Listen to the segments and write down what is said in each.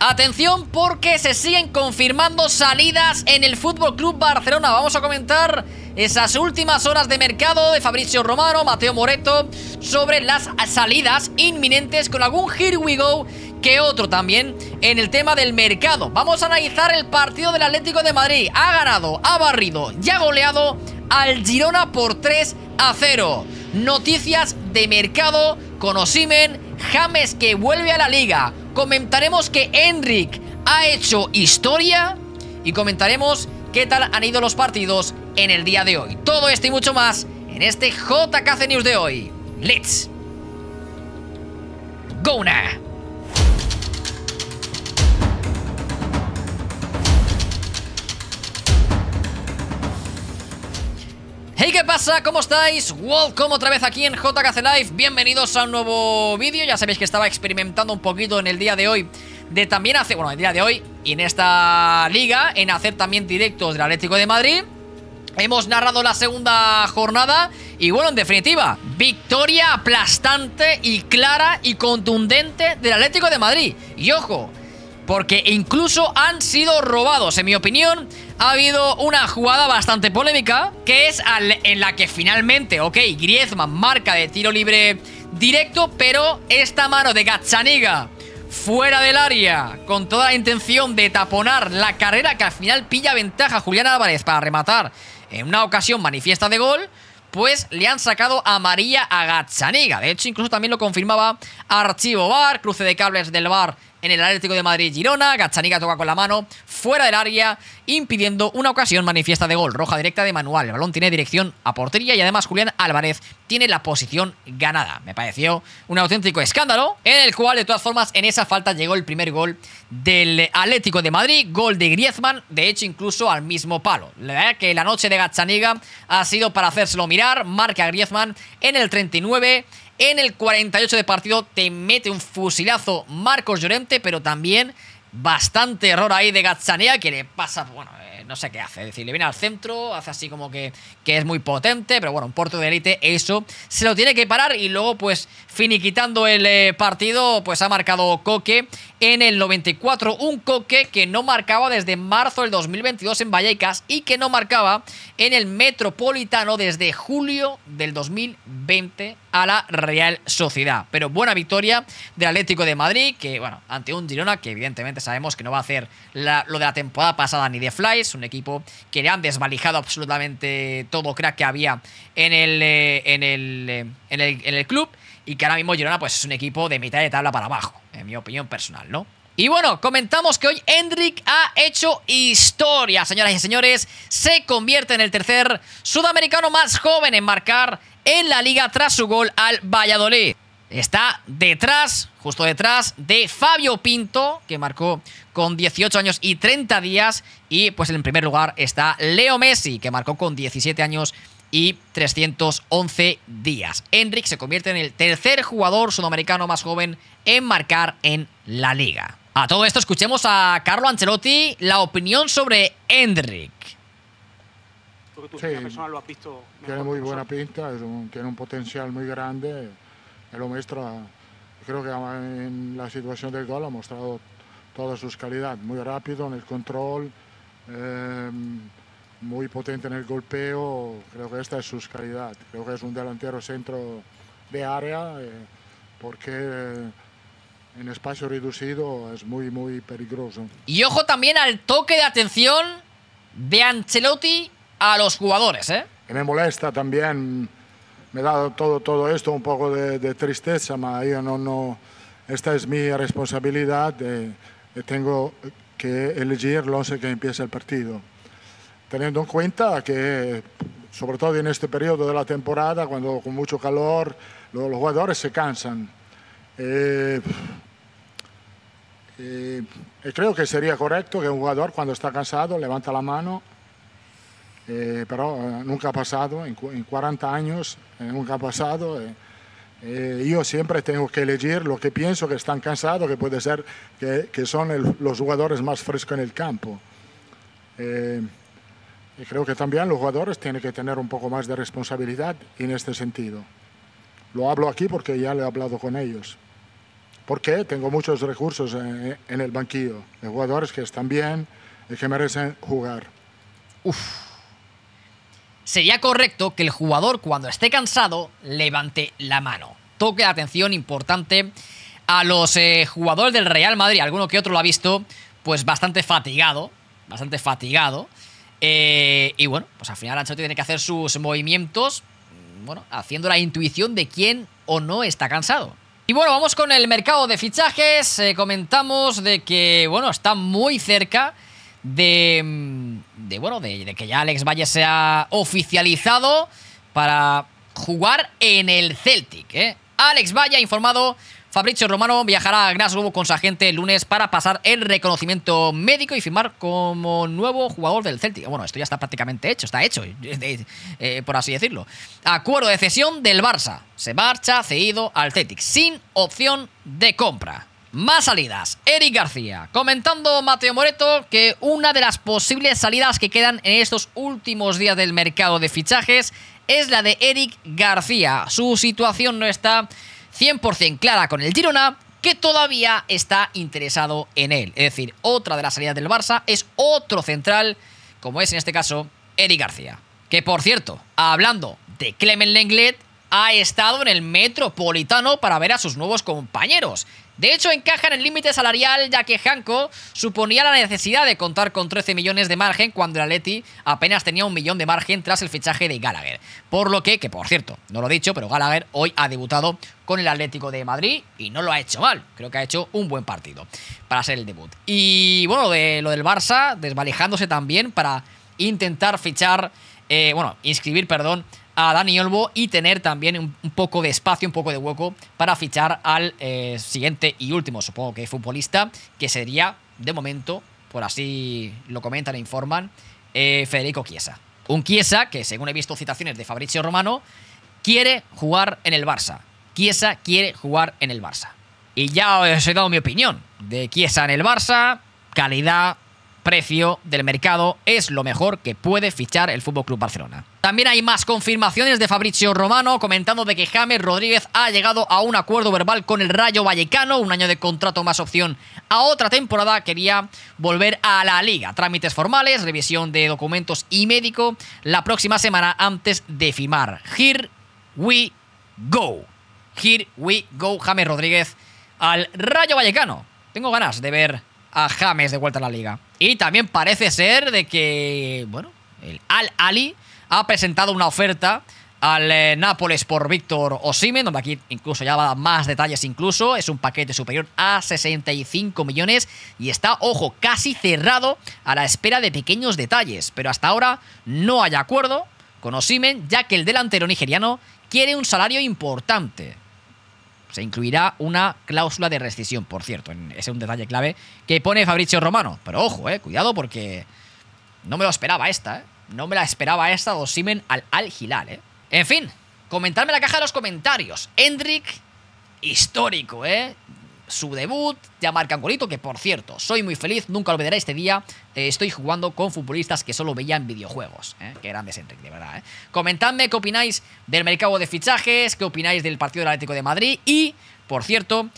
Atención porque se siguen confirmando salidas en el Fútbol Club Barcelona. Vamos a comentar esas últimas horas de mercado de Fabricio Romano, Mateo Moreto, sobre las salidas inminentes con algún Here We Go que otro también en el tema del mercado. Vamos a analizar el partido del Atlético de Madrid. Ha ganado, ha barrido ya ha goleado al Girona por 3 a 0. Noticias de mercado con Osimen, James que vuelve a la liga comentaremos que Enric ha hecho historia y comentaremos qué tal han ido los partidos en el día de hoy. Todo esto y mucho más en este JKC News de hoy. ¡Let's! ¡Go now! Hey, ¿qué pasa? ¿Cómo estáis? Welcome otra vez aquí en JKC Live Bienvenidos a un nuevo vídeo Ya sabéis que estaba experimentando un poquito en el día de hoy De también hacer, bueno, el día de hoy Y en esta liga, en hacer también directos del Atlético de Madrid Hemos narrado la segunda jornada Y bueno, en definitiva Victoria aplastante y clara y contundente del Atlético de Madrid Y ojo, porque incluso han sido robados. En mi opinión, ha habido una jugada bastante polémica, que es en la que finalmente, ok, Griezmann marca de tiro libre directo, pero esta mano de Gazzaniga fuera del área, con toda la intención de taponar la carrera que al final pilla ventaja Julián Álvarez para rematar en una ocasión manifiesta de gol, pues le han sacado María a Gazzaniga. De hecho, incluso también lo confirmaba Archivo Bar, cruce de cables del Bar en el Atlético de Madrid Girona. Gachaniga toca con la mano fuera del área, impidiendo una ocasión manifiesta de gol. Roja directa de Manual. El balón tiene dirección a portería y además Julián Álvarez tiene la posición ganada. Me pareció un auténtico escándalo, en el cual de todas formas en esa falta llegó el primer gol del Atlético de Madrid, gol de Griezmann, de hecho incluso al mismo palo. La verdad que la noche de Gachaniga ha sido para hacérselo mirar, marca Griezmann en el 39 en el 48 de partido te mete un fusilazo Marcos Llorente, pero también bastante error ahí de Gazzanea que le pasa, bueno, eh, no sé qué hace. Es decir, le viene al centro, hace así como que, que es muy potente, pero bueno, un puerto de élite, eso se lo tiene que parar y luego pues finiquitando el eh, partido, pues ha marcado Coque en el 94, un Coque que no marcaba desde marzo del 2022 en Vallecas y que no marcaba en el Metropolitano desde julio del 2020 a la Real Sociedad. Pero buena victoria del Atlético de Madrid, que bueno, ante un Girona que evidentemente sabemos que no va a hacer lo de la temporada pasada ni de Fly un equipo que le han desvalijado absolutamente todo crack que había en el, eh, en el, eh, en el, en el club y que ahora mismo Girona pues es un equipo de mitad de tabla para abajo, en mi opinión personal, ¿no? Y bueno, comentamos que hoy Hendrik ha hecho historia, señoras y señores. Se convierte en el tercer sudamericano más joven en marcar en la liga tras su gol al Valladolid. Está detrás, justo detrás de Fabio Pinto, que marcó con 18 años y 30 días. Y pues en primer lugar está Leo Messi, que marcó con 17 años y 311 días. Enric se convierte en el tercer jugador sudamericano más joven en marcar en la liga. A todo esto escuchemos a Carlo Ancelotti la opinión sobre Enric. Sí, tiene muy buena pinta, tiene un potencial muy grande lo muestra, creo que en la situación del gol ha mostrado todas sus calidad muy rápido en el control, eh, muy potente en el golpeo, creo que esta es su calidad, creo que es un delantero centro de área, eh, porque... en espacio reducido es muy, muy peligroso. Y ojo también al toque de atención de Ancelotti a los jugadores, ¿eh? Que me molesta también me da todo, todo esto un poco de, tristeza, pero no, no, esta es mi responsabilidad, eh, eh, tengo que elegir el 11 que empieza el partido. Teniendo en cuenta que, sobre todo en este periodo de la temporada, cuando con mucho calor, los, jugadores se cansan. Eh, creo que sería correcto que un jugador cuando está cansado levanta la mano eh, pero eh, nunca ha pasado, en, 40 años eh, nunca ha pasado. yo siempre tengo que elegir lo que pienso que están cansados, que puede ser que, que son los jugadores más frescos en el campo. y creo que también los jugadores tienen que tener un poco más de responsabilidad en este sentido. Lo hablo aquí porque ya lo he hablado con ellos. Porque tengo muchos recursos en, en el banquillo, de jugadores que están bien y que merecen jugar. Uf sería correcto que el jugador cuando esté cansado levante la mano. Toque de atención importante a los eh, jugadores del Real Madrid, alguno que otro lo ha visto, pues bastante fatigado, bastante fatigado. Eh, y bueno, pues al final Ancelotti tiene que hacer sus movimientos, mm, bueno, haciendo la intuición de quién o no está cansado. Y bueno, vamos con el mercado de fichajes. Eh, comentamos de que, bueno, está muy cerca de mm, de bueno, de, que ya Alex Valle se ha oficializado para jugar en el Celtic. ¿eh? Alex Valle ha informado Fabricio Romano viajará a Glasgow con su agente el lunes para pasar el reconocimiento médico y firmar como nuevo jugador del Celtic. Bueno, esto ya está prácticamente hecho, está hecho, eh, eh, por así decirlo. Acuerdo de cesión del Barça. Se marcha cedido al Celtic, sin opción de compra. Más salidas. Eric García. Comentando Mateo Moreto que una de las posibles salidas que quedan en estos últimos días del mercado de fichajes es la de Eric García. Su situación no está 100% clara con el Girona, que todavía está interesado en él. Es decir, otra de las salidas del Barça es otro central, como es en este caso Eric García. Que por cierto, hablando de Clement Lenglet, ha estado en el Metropolitano para ver a sus nuevos compañeros. De hecho, encaja en el límite salarial ya que Hanco suponía la necesidad de contar con 13 millones de margen cuando el Atleti apenas tenía un millón de margen tras el fichaje de Gallagher. Por lo que, que por cierto, no lo he dicho, pero Gallagher hoy ha debutado con el Atlético de Madrid y no lo ha hecho mal. Creo que ha hecho un buen partido para ser el debut. Y bueno, de, lo del Barça, desvalijándose también para intentar fichar, eh, bueno, inscribir, perdón, a Dani Olbo y tener también un, poco de espacio, un poco de hueco para fichar al eh, siguiente y último, supongo que futbolista, que sería, de momento, por así lo comentan e informan, eh, Federico Chiesa. Un Chiesa que, según he visto citaciones de Fabrizio Romano, quiere jugar en el Barça. Chiesa quiere jugar en el Barça. Y ya os he dado mi opinión de Chiesa en el Barça, calidad, precio del mercado es lo mejor que puede fichar el Fútbol Club Barcelona. También hay más confirmaciones de Fabricio Romano comentando de que James Rodríguez ha llegado a un acuerdo verbal con el Rayo Vallecano, un año de contrato más opción a otra temporada, quería volver a la liga. Trámites formales, revisión de documentos y médico la próxima semana antes de firmar. Here we go. Here we go, James Rodríguez al Rayo Vallecano. Tengo ganas de ver a James de vuelta a la liga. Y también parece ser de que, bueno, el Al Ali ha presentado una oferta al eh, Nápoles por Víctor Osimen, donde aquí incluso ya va más detalles incluso, es un paquete superior a 65 millones y está, ojo, casi cerrado a la espera de pequeños detalles, pero hasta ahora no hay acuerdo con Osimen, ya que el delantero nigeriano quiere un salario importante. Se incluirá una cláusula de rescisión, por cierto. Ese es un detalle clave que pone Fabricio Romano. Pero ojo, eh, cuidado porque no me lo esperaba esta, eh. No me la esperaba esta o Simen al Al eh. En fin, comentadme en la caja de los comentarios. Hendrik, histórico, eh su debut, ya marcan golito, que por cierto, soy muy feliz, nunca olvidaré este día, eh, estoy jugando con futbolistas que solo veía en videojuegos. ...que eh, Qué grandes, Enrique, de verdad. Eh. Comentadme qué opináis del mercado de fichajes, qué opináis del partido del Atlético de Madrid y, por cierto,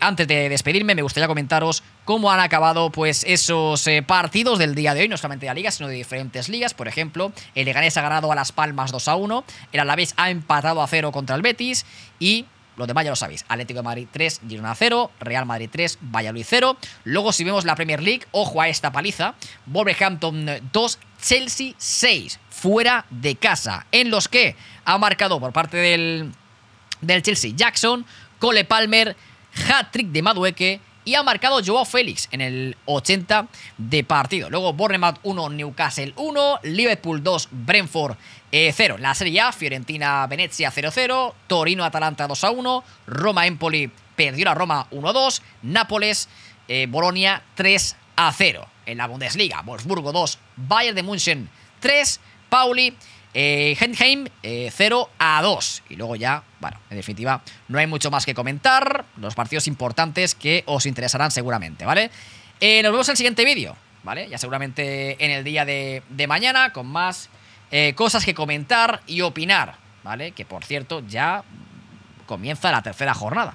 antes de despedirme, me gustaría comentaros cómo han acabado pues esos partidos del día de hoy, no solamente de la liga, sino de diferentes ligas. Por ejemplo, el Leganés ha ganado a Las Palmas 2 a 1, el Alavés ha empatado a 0 contra el Betis y los demás ya lo sabéis. Atlético de Madrid 3, Girona 0. Real Madrid 3, Valladolid 0. Luego, si vemos la Premier League, ojo a esta paliza. Wolverhampton 2, Chelsea 6. Fuera de casa. En los que ha marcado por parte del, del Chelsea Jackson, Cole Palmer, hat-trick de Madueque y ha marcado Joao Félix en el 80 de partido. Luego Bournemouth 1, Newcastle 1, Liverpool 2, Brentford 0. Eh, la Serie A, Fiorentina venezia 0-0, Torino Atalanta 2-1, Roma Empoli perdió la Roma 1-2, Nápoles eh, Bolonia 3-0. En la Bundesliga, Wolfsburgo 2, Bayern de München 3, Pauli eh, Hendheim 0 eh, a 2. Y luego ya, bueno, en definitiva, no hay mucho más que comentar. Los partidos importantes que os interesarán seguramente, ¿vale? Eh, nos vemos en el siguiente vídeo, ¿vale? Ya seguramente en el día de mañana con más eh, cosas que comentar y opinar, ¿vale? Que por cierto, ya comienza la tercera jornada.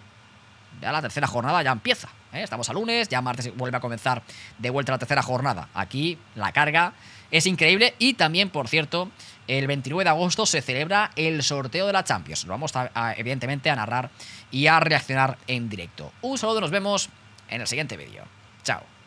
Ya la tercera jornada ya empieza. ¿eh? Estamos a lunes, ya martes vuelve a comenzar de vuelta la tercera jornada. Aquí la carga es increíble y también, por cierto, el 29 de agosto se celebra el sorteo de la Champions. Lo vamos, evidentemente, a narrar y a reaccionar en directo. Un saludo, nos vemos en el siguiente vídeo. Chao.